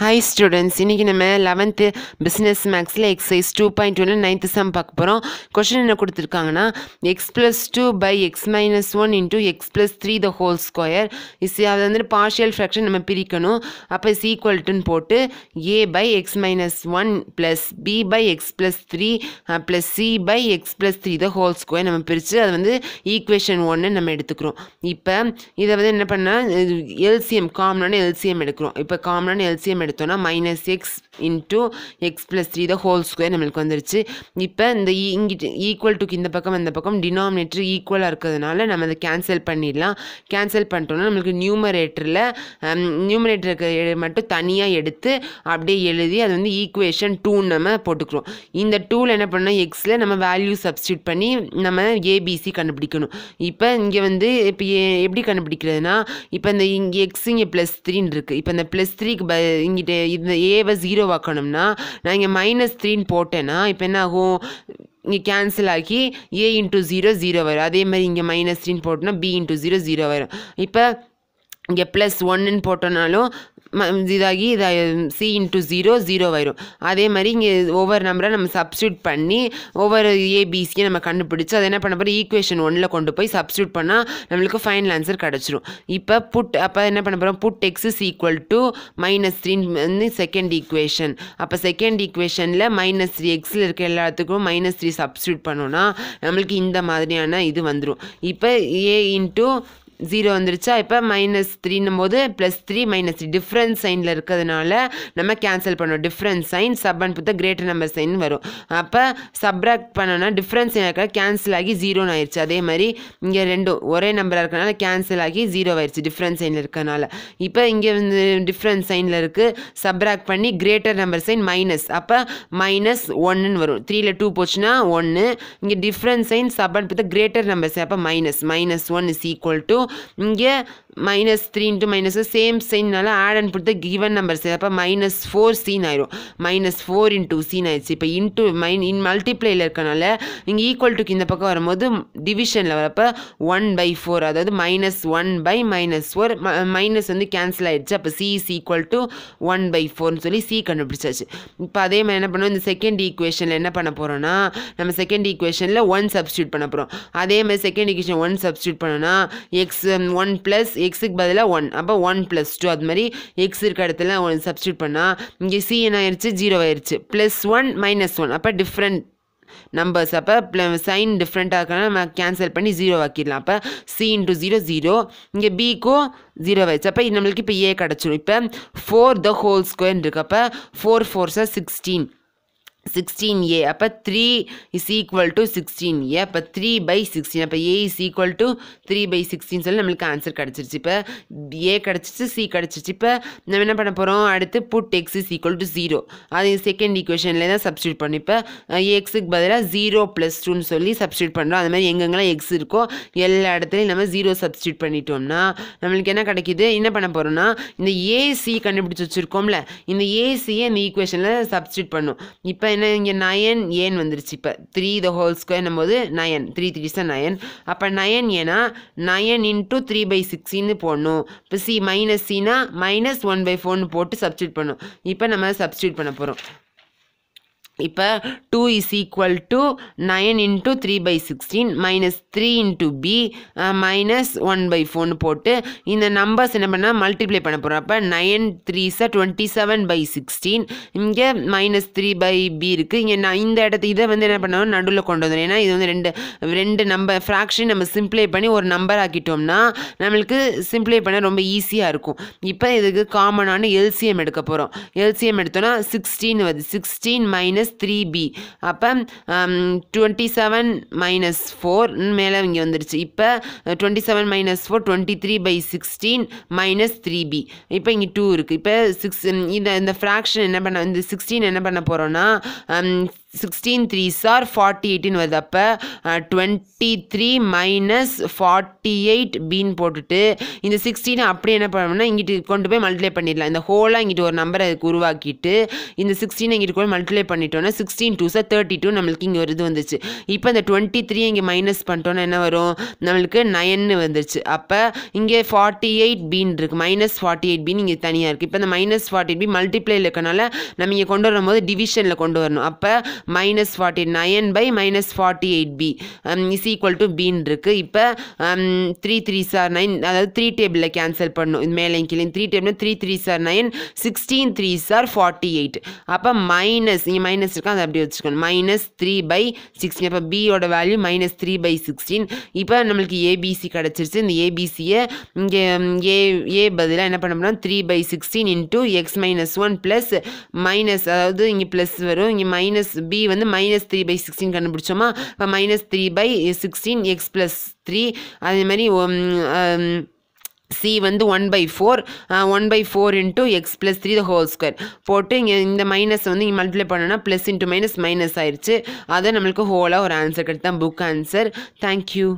hi students இன்றைக்கி நம்ம eleventh business மேக்ஸில் எக்ஸைஸ் டூ பாயிண்ட் ஒன்று நைன்த்து செம் பார்க்க போகிறோம் கொஷின் என்ன கொடுத்துருக்காங்கன்னா x plus two by x minus one into x plus three the whole square is அதை வந்து பார்ஷியல் ஃப்ராக்ஷன் நம்ம பிரிக்கணும் அப்போ இஸ் ஈக்குவல்ட்டுன்னு போட்டு A by x minus one plus B by x plus three plus C by x plus three the whole square நம்ம பிரித்து அதை வந்து ஈக்குவேஷன் ஒன்று நம்ம எடுத்துக்கிறோம் இப்போ இதை வந்து என்ன பண்ணால் எல்சிஎம் காமனான எல்சிஎம் எடுக்கிறோம் இப்போ காமனான எல்சிஎம் எடுத்தோன்னா minus x into x plus three தான் ஹோல் ஸ்கொயர் நம்மளுக்கு வந்துருச்சு இப்போ இந்த e, இங்கிட்டு ஈக்குவல் டுக்கு இந்த பக்கம் இந்த பக்கம் டினாமினேட்டர் ஈக்குவலாக இருக்கிறதுனால நம்ம அதை கேன்சல் பண்ணிடலாம் கேன்சல் பண்ணிட்டோம்னா நம்மளுக்கு நியூமரேட்டரில் நியூமரேட்டருக்கு மட்டும் தனியாக எடுத்து அப்படியே எழுதி அது வந்து ஈக்குவேஷன் டூன்னு நம்ம போட்டுக்கிறோம் இந்த டூவில் என்ன பண்ணோம் எக்ஸில் நம்ம வேல்யூ சப்ஸ்டியூட் பண்ணி நம்ம ஏபிசி கண்டுபிடிக்கணும் இப்போ இங்கே வந்து இப்போ எப்படி கண்டுபிடிக்கிறதுனா இப்போ இந்த இங்கே எக்ஸ் இங்கே ப்ளஸ் த்ரீன்னு இருக்குது இப்போ இந்த ப்ளஸ் த்ரீக்கு ப இங்கே இங்கிட்ட இந்த ஏவை ஜீரோ நான் இங்கே மைனஸ் த்ரீன்னு போட்டேன்னா இப்போ என்ன ஆகும் இங்கே கேன்சல் ஆக்கி ஏ இன்ட்டு ஜீரோ ஜீரோ வரும் அதே மாதிரி இங்கே மைனஸ் த்ரீன்னு போட்டோம்னா பி இன்ட்டு ஜீரோ ஜீரோ வரும் இப்போ இங்கே ப்ளஸ் ஒன்றுன்னு போட்டோனாலும் இதாகி இதாக சி இன்ட்டு ஜீரோ ஜீரோ வரும் அதே மாதிரி இங்கே ஒவ்வொரு நம்பரை நம்ம சப்ஸ்டியூட் பண்ணி ஒவ்வொரு ஏபிசியை நம்ம கண்டுபிடிச்சி அதை என்ன பண்ண போகிறோம் ஈக்குவேஷன் ஒன்றில் கொண்டு போய் சப்ஸ்டியூட் பண்ணால் நம்மளுக்கு ஃபைனல் ஆன்சர் கிடச்சிரும் இப்போ புட் அப்போ என்ன பண்ண போகிறோம் put x is equal to minus three வந்து செகண்ட் ஈக்குவேஷன் அப்போ செகண்ட் ஈக்குவேஷனில் மைனஸ் த்ரீ எக்ஸில் இருக்க எல்லாத்துக்கும் மைனஸ் த்ரீ சப்ஸ்டியூட் பண்ணோன்னா நம்மளுக்கு இந்த மாதிரியான இது வந்துடும் இப்போ ஏ இன்ட்டு ஜீரோ வந்துருச்சா இப்போ மைனஸ் த்ரீன்னும் போது plus three minus three different சைனில் இருக்கிறதுனால நம்ம கேன்சல் பண்ணுவோம் different sign sub and put the greater number sign வரும் அப்போ சப்ராக்ட் பண்ணோன்னா டிஃப்ரென்ஸ் சைன் இருக்க கேன்சல் ஆகி ஜீரோன்னு ஆயிடுச்சு அதே மாதிரி இங்கே ரெண்டும் ஒரே நம்பராக இருக்கிறனால கேன்சல் ஆகி ஜீரோ ஆயிடுச்சு டிஃப்ரெண்ட் சைனில் இருக்கிறனால இப்போ இங்கே வந்து டிஃப்ரெண்ட் சைனில் இருக்குது சப்ராக்ட் பண்ணி கிரேட்டர் நம்பர் சைன் மைனஸ் அப்போ மைனஸ் ஒன்றுன்னு வரும் த்ரீயில் டூ போச்சுன்னா ஒன்று இங்கே டிஃப்ரென்ஸ் சைன் சப் சப்பன் புத்த கிரேட்டர் நம்பர் சைன் அப்போ minus minus one is equal to 음, 이게 minus three into minus same சைன்னால add and put the given numbers அப்போ மைனஸ் ஃபோர் சீன் ஆயிரும் மைனஸ் ஃபோர் இன்ட்டு சீன் ஆயிடுச்சு இப்போ இன்ட்டு மைன் இன் மல்டிப்ளையில் இருக்கனால இங்கே ஈக்குவல் டுக்கு இந்த பக்கம் வரும்போது டிவிஷனில் வரப்போ ஒன் பை ஃபோர் அதாவது minus one by minus four minus வந்து கேன்சல் ஆகிடுச்சு அப்போ C is equal to one by ஃபோர்னு சொல்லி சி கண்டுபிடிச்சாச்சு இப்போ அதே மாதிரி என்ன பண்ணுவோம் இந்த செகண்ட் ஈக்குவேஷனில் என்ன பண்ண போகிறோன்னா நம்ம செகண்ட் ஈக்குவேஷனில் ஒன் சப்ஸ்டியூட் பண்ண போகிறோம் அதே மாதிரி செகண்ட் ஈக்குவேஷன் ஒன் சப்ஸ்டியூட் பண்ணோன்னா எக்ஸ் ஒன் ப்ளஸ் எக்ஸுக்கு பதிலாக ஒன் அப்போ ஒன் ப்ளஸ் டூ அது மாதிரி எக்ஸ் இருக்க இடத்துல ஒன் சப்ஸ்டியூட் பண்ணால் இங்கே சி என்ன ஆயிடுச்சு ஜீரோ ஆயிடுச்சு ப்ளஸ் ஒன் மைனஸ் ஒன் அப்போ டிஃப்ரெண்ட் நம்பர்ஸ் அப்போ ப்ள சைன் டிஃப்ரெண்ட்டாக இருக்கனால நம்ம கேன்சல் பண்ணி ஜீரோ ஆக்கிடலாம் அப்போ சி இன்ட்டு ஜீரோ ஜீரோ இங்கே பிக்கும் ஜீரோ ஆயிடுச்சு அப்போ நம்மளுக்கு இப்போ ஏ கிடச்சிடும் இப்போ ஃபோர் த ஹோல் ஸ்கொயர்னு இருக்கு ஃபோர் ஃபோர் சார் சிக்ஸ்டீன் சிக்ஸ்டீன் ஏ அப்போ three is equal to sixteen A அப்போ த்ரீ பை சிக்ஸ்டீன் அப்போ A is equal to three by sixteen சொல்லி நம்மளுக்கு ஆன்சர் கிடச்சிருச்சு இப்போ ஏ கிடச்சிச்சு சி கிடச்சிச்சு இப்போ நம்ம என்ன பண்ண போகிறோம் அடுத்து put x is equal to zero அது செகண்ட் ஈக்குவேஷனில் தான் சப்ஸ்டியூட் பண்ணி இப்போ எக்ஸுக்கு பதிலாக ஜீரோ ப்ளஸ் டூன்னு சொல்லி சப்ஸ்டியூட் பண்ணுறோம் அது மாதிரி எங்கெங்கெல்லாம் எக்ஸ் இருக்கோ எல்லா இடத்துலையும் நம்ம ஜீரோ சப்ஸ்டியூட் பண்ணிட்டோம்னா நம்மளுக்கு என்ன கிடைக்கிது என்ன பண்ண போகிறோம்னா இந்த ஏசி கண்டுபிடிச்சி வச்சுருக்கோம்ல இந்த ஏசியை இந்த ஈக்குவேஷனில் சப்ஸ்டியூட் பண்ணும் இப்போ ஏன்னா இங்கே நயன் ஏன் வந்துருச்சு இப்போ த்ரீ த ஹோல் ஸ்கொயர்னும் போது நயன் த்ரீ த்ரீ சார் நயன் அப்போ நயன் ஏன்னா நயன் இன்ட்டு த்ரீ பை சிக்ஸின்னு போடணும் இப்போ சி மைனஸ் சினா மைனஸ் ஒன் பை ஃபோர்னு போட்டு சப்ஸ்டியூட் பண்ணும் இப்போ நம்ம சப்ஸ்டியூட் பண்ண போகிறோம் இப்போ two is equal to nine into three by sixteen minus three into B minus one by ஃபோர்னு போட்டு இந்த நம்பர்ஸ் என்ன பண்ணால் மல்டிப்ளை பண்ண போகிறோம் அப்போ நைன் த்ரீ சார் டுவெண்ட்டி செவன் பை சிக்ஸ்டீன் இங்கே மைனஸ் த்ரீ பை பி இருக்குது இங்கே நான் இந்த இடத்து இதை வந்து என்ன பண்ணணும் நடுவில் கொண்டு வந்துடும் ஏன்னா இது வந்து ரெண்டு ரெண்டு நம்பர் ஃப்ராக்ஷன் நம்ம சிம்ப்ளை பண்ணி ஒரு நம்பர் ஆக்கிட்டோம்னா நம்மளுக்கு சிம்ப்ளை பண்ண ரொம்ப ஈஸியாக இருக்கும் இப்போ இதுக்கு காமனான எல்சிஎம் எடுக்க போகிறோம் எல்சிஎம் எடுத்தோம்னா சிக்ஸ்டீன் வருது sixteen minus minus three B அப்போ டுவெண்ட்டி செவன் மைனஸ் ஃபோர் மேலே இங்கே வந்துருச்சு இப்போ twenty seven minus four twenty three by sixteen minus three B இப்போ இங்கே டூ இருக்குது இப்போ சிக்ஸ் இந்த இந்த ஃப்ராக்ஷன் என்ன பண்ண இந்த சிக்ஸ்டீன் என்ன பண்ண போகிறோன்னா um, சிக்ஸ்டீன் த்ரீ சார் ஃபார்ட்டி எயிட்டின்னு வருது அப்போ twenty three minus forty eight B போட்டுட்டு இந்த சிக்ஸ்டீனை அப்படியே என்ன பண்ணணும்னா இங்கிட்டு கொண்டு போய் மல்டிப்ளை பண்ணிடலாம் இந்த ஹோலாக இங்கிட்டு ஒரு நம்பரை அதுக்கு உருவாக்கிட்டு இந்த சிக்ஸ்டீனை இங்கிட்டு கூட மல்டிப்ளை பண்ணிட்டோன்னா சிக்ஸ்டீன் டூ சார் தேர்ட்டி டூ நம்மளுக்கு இங்கே ஒரு இது வந்துச்சு இப்போ இந்த டுவெண்ட்டி த்ரீ இங்கே மைனஸ் பண்ணிட்டோன்னா என்ன வரும் நம்மளுக்கு நயன்னு வந்துச்சு அப்போ இங்கே ஃபார்ட்டி எயிட் பீன் இருக்குது மைனஸ் ஃபார்ட்டி எயிட் பீன் இங்கே தனியாக இருக்குது இப்போ இந்த minus forty eight B multiply இருக்கனால நம்ம இங்கே கொண்டு வரும்போது டிவிஷனில் கொண்டு வரணும் அப்போ minus forty nine by minus forty eight B is equal to பின்னு இருக்குது இப்போ த்ரீ த்ரீ சார் நைன் அதாவது த்ரீ டேபிளில் கேன்சல் பண்ணும் இது மேலே கீழே த்ரீ டேபிள் த்ரீ த்ரீ சார் நைன் சிக்ஸ்டீன் த்ரீ சார் ஃபார்ட்டி எயிட் அப்போ மைனஸ் இங்கே மைனஸ் இருக்கா அதை அப்படியே வச்சுக்கணும் மைனஸ் த்ரீ பை சிக்ஸ்டீன் அப்போ பியோட value minus three by sixteen இப்போ நம்மளுக்கு ஏபிசி கிடச்சிருச்சு இந்த ஏபிசியை இங்கே ஏ um, ஏ பதிலாக என்ன பண்ண பண்ணோம்னா three by sixteen into x minus one plus minus அதாவது இங்கே ப்ளஸ் வரும் இங்கே மைனஸ் பி வந்து மைனஸ் த்ரீ பை சிக்ஸ்டீன் கண்டுபிடிச்சோமா இப்போ minus three by sixteen x plus three அதே மாதிரி சி வந்து one by four one by four into x plus three the whole square போட்டு இங்கே இந்த மைனஸ் வந்து இங்கே மல்டிப்ளை பண்ணோன்னா ப்ளஸ் இன்ட்டு மைனஸ் மைனஸ் ஆயிடுச்சு அதை நம்மளுக்கு ஹோலாக ஒரு ஆன்சர் கிடைத்தான் புக் ஆன்சர் தேங்க்யூ